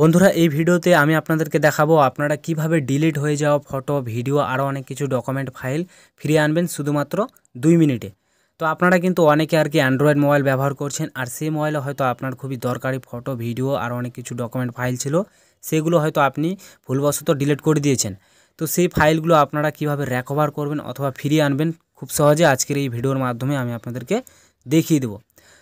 বন্ধুরা এই ভিডিওতে আমি আপনাদেরকে দেখাবো আপনারা কিভাবে ডিলিট হয়ে যাওয়া ফটো ভিডিও আরও অনেক কিছু ডকুমেন্ট ফাইল ফিরিয়ে আনবেন শুধুমাত্র দুই মিনিটে তো আপনারা কিন্তু অনেকে আর কি অ্যান্ড্রয়েড মোবাইল ব্যবহার করছেন আর সেই মোবাইলে হয়তো আপনার খুবই দরকারি ফটো ভিডিও আর অনেক কিছু ডকুমেন্ট ফাইল ছিল সেগুলো হয়তো আপনি ভুলবশত ডিলিট করে দিয়েছেন তো সেই ফাইলগুলো আপনারা কিভাবে রেকভার করবেন অথবা ফিরিয়ে আনবেন খুব সহজে আজকের এই ভিডিওর মাধ্যমে আমি আপনাদেরকে দেখিয়ে দেবো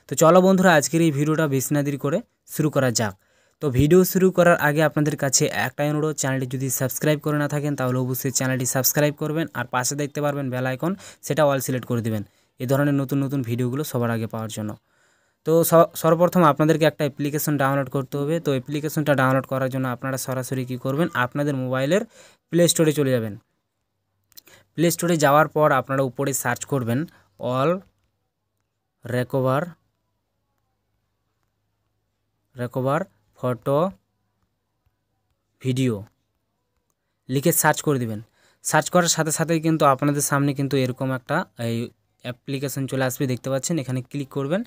তো চলো বন্ধুরা আজকের এই ভিডিওটা বেশি করে শুরু করা যাক তো ভিডিও শুরু করার আগে আপনাদের কাছে একটাই অনুরোধ চ্যানেলটি যদি সাবস্ক্রাইব করে না থাকেন তাহলে অবশ্যই চ্যানেলটি সাবস্ক্রাইব করবেন আর পাশে দেখতে পারবেন বেল আইকন সেটা অল সিলেক্ট করে দেবেন এই ধরনের নতুন নতুন ভিডিওগুলো সবার আগে পাওয়ার জন্য তো সর্বপ্রথম আপনাদেরকে একটা অ্যাপ্লিকেশন ডাউনলোড করতে হবে তো অ্যাপ্লিকেশনটা ডাউনলোড করার জন্য আপনারা সরাসরি কী করবেন আপনাদের মোবাইলের প্লে স্টোরে চলে যাবেন প্লে স্টোরে যাওয়ার পর আপনারা উপরে সার্চ করবেন all recover recover photo video লিখে সার্চ করে দিবেন সার্চ করার সাথে সাথেই কিন্তু আপনাদের সামনে কিন্তু এরকম একটা এই অ্যাপ্লিকেশন চলে আসবে দেখতে পাচ্ছেন এখানে ক্লিক করবেন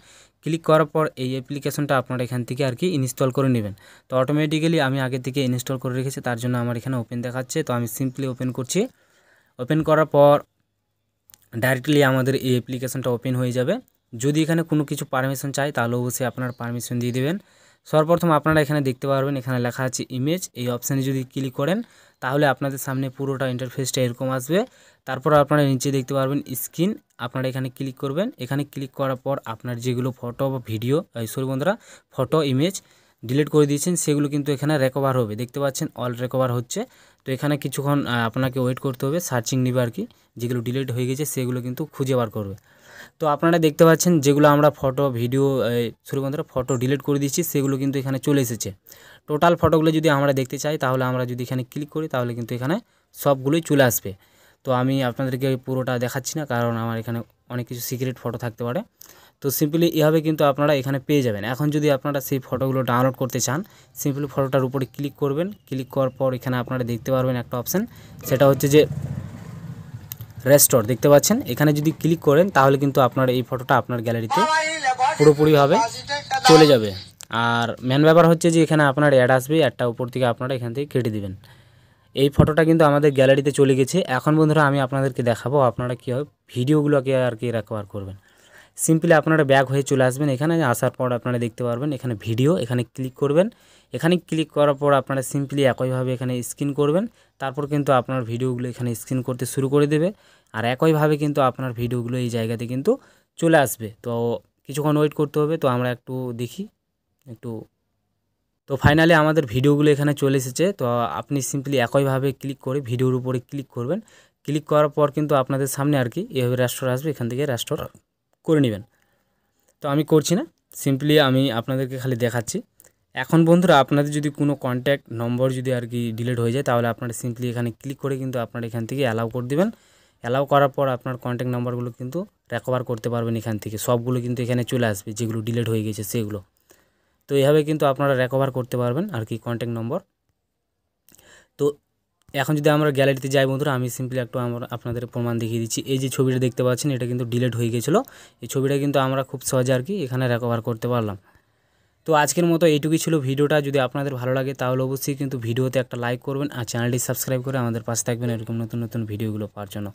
ক্লিক করার পর এই অ্যাপ্লিকেশনটা আপনারা এখান থেকে আর কি ইনস্টল করে নেবেন তো অটোমেটিক্যালি আমি আগে থেকে ইনস্টল করে রেখেছি তার জন্য আমার এখানে ওপেন দেখাচ্ছে তো আমি সিম্পলি ওপেন করছি ওপেন করার পর ডাইরেক্টলি আমাদের এই অ্যাপ্লিকেশনটা ওপেন হয়ে যাবে যদি এখানে কোনো কিছু পারমিশন চাই তাহলে অবশ্যই আপনার পারমিশন দিয়ে দেবেন সর্বপ্রথম আপনারা এখানে দেখতে পারবেন এখানে লেখা আছে ইমেজ এই অপশানে যদি ক্লিক করেন তাহলে আপনাদের সামনে পুরোটা ইন্টারফেসটা এরকম আসবে তারপর আপনারা নিচে দেখতে পারবেন স্ক্রিন আপনারা এখানে ক্লিক করবেন এখানে ক্লিক করার পর আপনার যেগুলো ফটো বা ভিডিও সরি বন্ধুরা ফটো ইমেজ ডিলিট করে দিয়েছেন সেগুলো কিন্তু এখানে রেকভার হবে দেখতে পাচ্ছেন অল রেকভার হচ্ছে তো এখানে কিছুক্ষণ আপনাকে ওয়েট করতে হবে সার্চিং নিবে আর কি যেগুলো ডিলিট হয়ে গেছে সেগুলো কিন্তু খুঁজে বার করবে তো আপনারা দেখতে পাচ্ছেন যেগুলো আমরা photo video sorry photo delete করে দিচ্ছি সেগুলো কিন্তু এখানে চলে এসেছে টোটাল ফটোগুলো যদি আমরা দেখতে চাই তাহলে আমরা যদি এখানে ক্লিক করি তাহলে কিন্তু এখানে সবগুলোই চলে আসবে তো আমি আপনাদেরকে পুরোটা দেখাচ্ছি না কারণ আমার এখানে অনেক কিছু সিক্রেট ফটো থাকতে পারে তো সিম্পলি এভাবে কিন্তু আপনারা এখানে পেয়ে যাবেন এখন যদি আপনারা সেই ফটোগুলো ডাউনলোড করতে চান সিম্পলি ফটোটার উপরে ক্লিক করবেন ক্লিক করার পর এখানে আপনারা দেখতে পারবেন একটা অপশান সেটা হচ্ছে যে রেস্টোর দেখতে পাচ্ছেন এখানে যদি ক্লিক করেন তাহলে কিন্তু আপনার এই ফটোটা আপনার গ্যালারিতে পুরোপুরিভাবে চলে যাবে আর মেন ব্যাপার হচ্ছে যে এখানে আপনার অ্যাড আসবে অ্যাডটা উপর থেকে আপনারা এখান থেকে কেটে দেবেন এই ফটোটা কিন্তু আমাদের গ্যালারিতে চলে গেছে এখন বন্ধুরা আমি আপনাদেরকে দেখাবো আপনারা কীভাবে ভিডিওগুলোকে আর কি রেকভার করবেন সিম্পলি আপনারা ব্যাক হয়ে চলে আসবেন এখানে আসার পর আপনারা দেখতে পারবেন এখানে ভিডিও এখানে ক্লিক করবেন এখানে ক্লিক করার পর আপনারা সিম্পলি একইভাবে এখানে স্ক্রিন করবেন তারপর কিন্তু আপনার ভিডিওগুলো এখানে স্ক্রিন করতে শুরু করে দেবে আর একইভাবে কিন্তু আপনার ভিডিওগুলো এই জায়গাতে কিন্তু চলে আসবে তো কিছুক্ষণ ওয়েট করতে হবে তো আমরা একটু দেখি একটু তো ফাইনালি আমাদের ভিডিওগুলো এখানে চলে এসেছে তো আপনি সিম্পলি একইভাবে ক্লিক করে ভিডিওর উপরে ক্লিক করবেন ক্লিক করার পর কিন্তু আপনাদের সামনে আর কি এভাবে রাষ্ট্র আসবে এখান থেকে রাষ্ট্র করে নেবেন তো আমি করছি না সিম্পলি আমি আপনাদেরকে খালি দেখাচ্ছি এখন বন্ধুরা আপনাদের যদি কোনো কন্ট্যাক্ট নম্বর যদি আর কি ডিলিট হয়ে যায় তাহলে আপনারা সিম্পলি এখানে ক্লিক করে কিন্তু আপনারা এখান থেকে অ্যালাউ করে দেবেন অ্যালাউ করার পর আপনার কন্ট্যাক্ট নাম্বারগুলো কিন্তু রেকভার করতে পারবেন এখান থেকে সবগুলো কিন্তু এখানে চলে আসবে যেগুলো ডিলিট হয়ে গেছে সেগুলো তো এইভাবে কিন্তু আপনারা রেকভার করতে পারবেন আর কি কন্ট্যাক্ট নম্বর তো এখন যদি আমরা গ্যালারিতে যাই বন্ধুরা আমি সিম্পলি একটু আমরা আপনাদের প্রমাণ দেখিয়ে দিচ্ছি এই যে ছবিটা দেখতে পাচ্ছেন এটা কিন্তু ডিলেট হয়ে গেছিলো এই ছবিটা কিন্তু আমরা খুব সহজে আর কি এখানে রেকভার করতে পারলাম তো আজকের মতো এইটুকুই ছিল ভিডিওটা যদি আপনাদের ভালো লাগে তাহলে অবশ্যই কিন্তু ভিডিওতে একটা লাইক করবেন আর চ্যানেলটি সাবস্ক্রাইব করে আমাদের পাশে থাকবেন এরকম নতুন নতুন ভিডিওগুলো পাওয়ার জন্য